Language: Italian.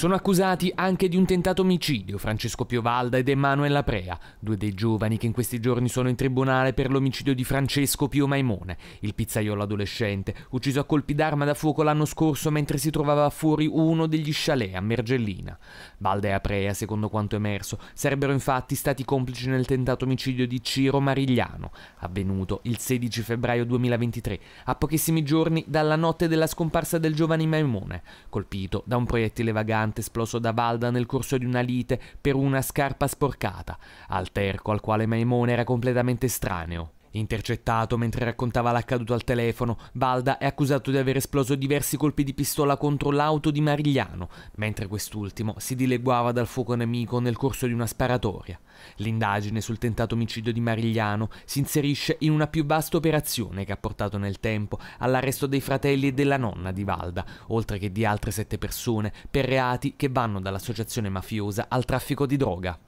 Sono accusati anche di un tentato omicidio Francesco Piovalda ed Emanuele Aprea, due dei giovani che in questi giorni sono in tribunale per l'omicidio di Francesco Pio Maimone, il pizzaiolo adolescente, ucciso a colpi d'arma da fuoco l'anno scorso mentre si trovava fuori uno degli chalet a Mergellina. Valda e Aprea, secondo quanto emerso, sarebbero infatti stati complici nel tentato omicidio di Ciro Marigliano, avvenuto il 16 febbraio 2023, a pochissimi giorni dalla notte della scomparsa del giovane Maimone, colpito da un proiettile vagante brillante esploso da Valda nel corso di una lite per una scarpa sporcata, alterco al quale Maimone era completamente estraneo. Intercettato mentre raccontava l'accaduto al telefono, Valda è accusato di aver esploso diversi colpi di pistola contro l'auto di Marigliano, mentre quest'ultimo si dileguava dal fuoco nemico nel corso di una sparatoria. L'indagine sul tentato omicidio di Marigliano si inserisce in una più vasta operazione che ha portato nel tempo all'arresto dei fratelli e della nonna di Valda, oltre che di altre sette persone per reati che vanno dall'associazione mafiosa al traffico di droga.